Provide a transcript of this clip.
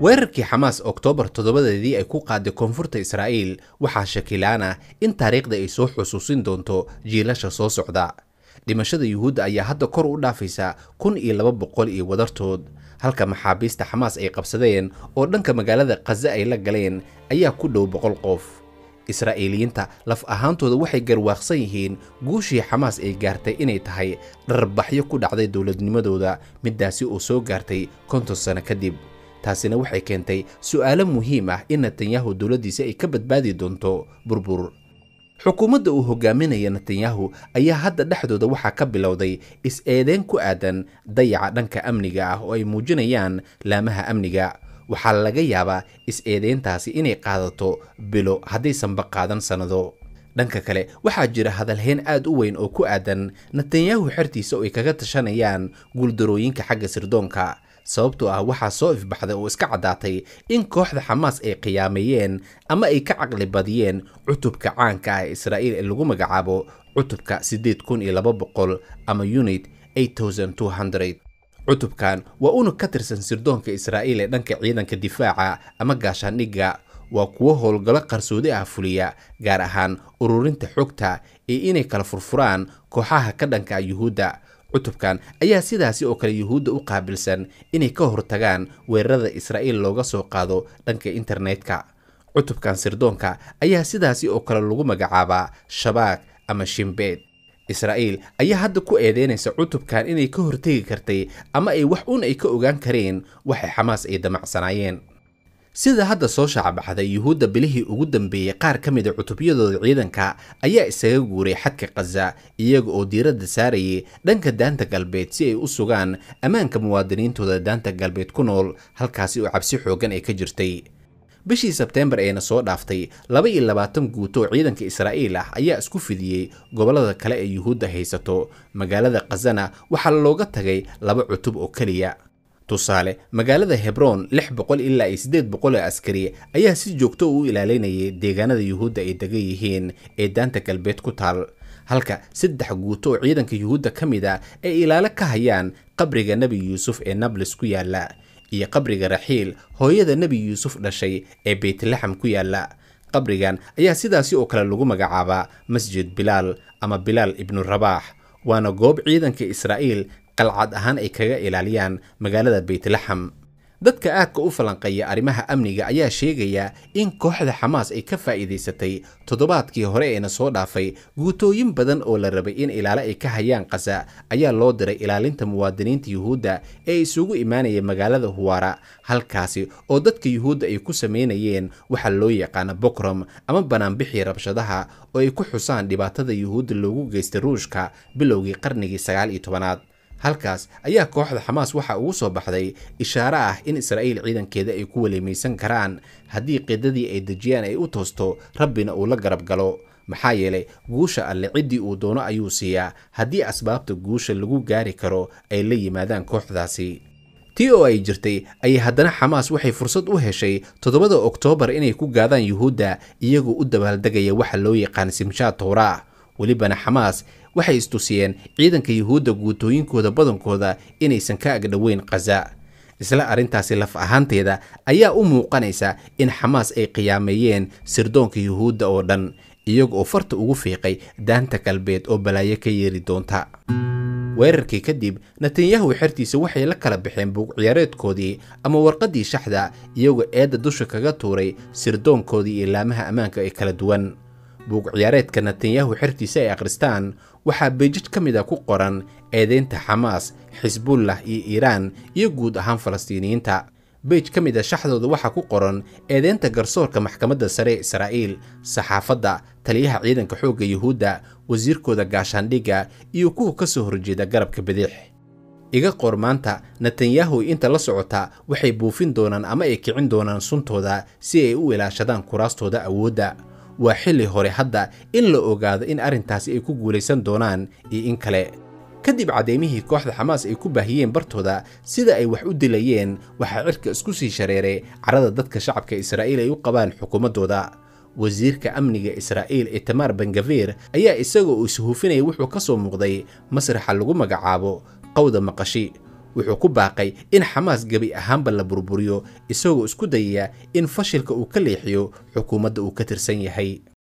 weerarkii xamaas oktoobar toddobadeedii ay ku qaaday koonfurta israa'iil waxaa shakilaana in taariikhda ay soo xusuusin doonto jiilasha soo socda dhimashada yuhuudda ayaa hadda kor u dhaafaysa kun iyo laba boqol iyo wadartood halka maxaabiista xamaas ay qabsadeen oo dhanka magaalada khaza ay la galeen ayaa ku dhow boqol qof israa'iiliyiinta laf ahaantooda waxay garwaaqsan yihiin guushii xamaas ay gaartay inay tahay dharbaxyo ku dhacday dowladnimadooda middaasi uu soo gaartay konton sano kadib taasina waxay keentay su'aalo muhiim ah in netanyahu dowladdiisa ay ka badbaadi doonto burbur xukuumadda uu hogaaminaya netanyahu ayaa hadda dhexdooda waxaa ka bilowday is-eedeyn ku aadan dayaca dhanka amniga ah oo ay muujinayaan laamaha amniga waxaa laga yaabaa is-eedeyntaasi inay qaadato bilo haddaysanba qaadan sannado dhanka kale waxaa jira hadalheen aad u weyn oo ku aadan netanyahu xertiisa oo ay kaga tashanayaan guuldarooyinka xagga sirdoonka sababtoo ah waxaa soo ifbaxday oo iska caddaatay in kooxda xamaas ay qiyaameeyeen ama ay ka caqli badiyeen cutubka caanka ah israa'iil ee lagu magacaabo cutubka siddeed kun iyo laba boqol ama unit eight thousand two hundred cutubkan waa unug ka tirsan sirdoonka israa'iil ee dhanka ciidanka difaaca ama gaashaandhigga waa kuwo howlgalo qarsoodi ah fuliya gaar ahaan ururinta xogta iyo inay kala furfuraan kooxaha ka dhanka yuhuudda cutubkan ayaa sidaasi oo kale yuhuudda u qaabilsan inay ka hortagaan weerarada israa'iil looga soo qaado dhanka internetka cutubkan sirdoonka ayaa sidaasi oo kale lagu magacaabaa shabaag ama shimbeed israa'iil ayaa hadda ku eedeynaysa cutubkan inay ka hortegi kartay ama ay wax un ay ka ogaan kareen waxay xamaas ay damacsanaayeen sida hadda soo shaacabaxday yuhuudda bilihii ugu dambeeyey qaar ka mid a ah cutubyadooda ciidanka ayaa isaga guuray xadka khaza iyaga oo diiradda saarayay dhanka daanta galbeed si ay u sugaan ammaanka muwaadiniintooda daanta galbeed ku nool halkaasi oo cabsi xooggan ay ka jirtay bishii sebteembar eena soo dhaaftay laba iyo labaatan guuto oo ciidanka israa'iil ah ayaa isku fidiyey gobollada kale ee yuhuudda haysato magaalada khazana waxaa looga tagay laba cutub oo keliya tusaale magaalada hebron lix boqol ilaa iyo siddeed boqol ee askari ayaa si joogto u ilaalinayay deegaanada yuhuudda ay degan yihiin ee daanta galbeed ku taal halka saddex guuto oo ciidanka yuhuudda ka mid a ah ay ilaalo ka hayaan qabriga nebi yuusuf ee nablis ku yaalla iyo qabriga raxiil hooyada nebi yuusuf dhashay ee beytlaxam ku yaalla qabrigan ayaa sidaasi oo kale lagu magacaabaa masjid bilaal ama bilaal ibnu rabaax waana goob ciidanka israa'iil qalcad ahaan ay kaga ilaaliyaan magaalada beytlaxam dadka aadka u falanqeeya arrimaha amniga ayaa sheegaya in kooxda xamaas ay ka faa'iidaysatay toddobaadkii hore eena soo dhaafay guutooyin badan oo la rabay in ilaalo ay ka hayaan kasa ayaa loo diray ilaalinta muwaadiniinta yuhuudda ee isugu imaanaya magaalada huwaara halkaasi oo dadka yuhuudda ay ku samaynayeen waxaa loo yaqaana bokrom ama banaanbixii rabshadaha oo ay ku xusaan dhibaatada yuhuudda loogu geystay ruushka bilowgii qarnigii sagaal iyo tobanaad halkaas ayaa kooxda xamaas waxa ugu soo baxday ishaare ah in israa'iil ciidankeeda ay ku welimaysan karaan haddii qidadii ay dejiyaan ay u toosto rabbina uu la garabgalo maxaa yeelay guusha alle ciddii uu doono ayuu siiyaa haddii asbaabta guusha lagu gaari karo ay la yimaadaan kooxdaasi tii oo ay jirtay ayay haddana xamaas waxay fursad u heshay toddobada oktoobar inay ku gaadaan yuhuudda iyagoo u dabaaldegaya waxa loo yaqaan simshaa towraa welibana xamaas waxay istusiyeen ciidanka yuhuudda guutooyinkooda badankooda inaysan ka agdhoweyn khaza isla arrintaasi laf ahaanteeda ayaa u muuqanaysa in xamaas ay qiyaameeyeen sirdoonka yuhuudda oo dhan iyaga oo farta ugu fiiqay daanta galbeed oo balaayo ka yeeri doonta weerarkii kadib netanyahu xertiisa waxay la kala baxeen buuqciyaareedkoodii ama warqaddii shaxda iyagoo eedda dusha kaga tuuray sirdoonkoodii iyo laamaha ammaanka ee kala duwan buug ciyaareedka netanyahu xertiisa ay akhristaan waxaa beejid ka mid a ah ku qoran eedaynta xamaas xisbullah iyo iiraan iyo guud ahaan falastiiniyiinta beej ka mid a ah shaxdooda waxaa ku qoran eedeynta garsoorka maxkamadda sare ee israa'iil saxaafadda taliyaha ciidanka xoogga yuhuudda wasiirkooda gaashaandhigga iyo kuwa ka soo horjeeda garabka bidix iga qoor maanta netanyahu inta la socota waxay buufin doonaan ama ay kicin doonaan suntooda si ay u ilaashadaan kuraastooda awoodda waa xilli hore hadda in la ogaado in arrintaasi ay ku guulaysan doonaan iyo in kale kadib cadeymihii kooxda xamaas ay ku baahiyeen bartooda sida ay wax u dilayeen waxaa cirka isku sii shareeray carada dadka shacabka israa'iil ay u qabaan xukuumaddooda wasiirka amniga israa'iil ee tamaar bengaveer ayaa isagoo uu ishuufinaya wuxuu ka soo muuqday masraxa lagu magacaabo qowda maqashi wuxuu ku baaqay in xamaas gebi ahaanba la burburiyo isagoo isku dayaya in fashilka uu ka leexiyo xukuumadda uu ka tirsan yahay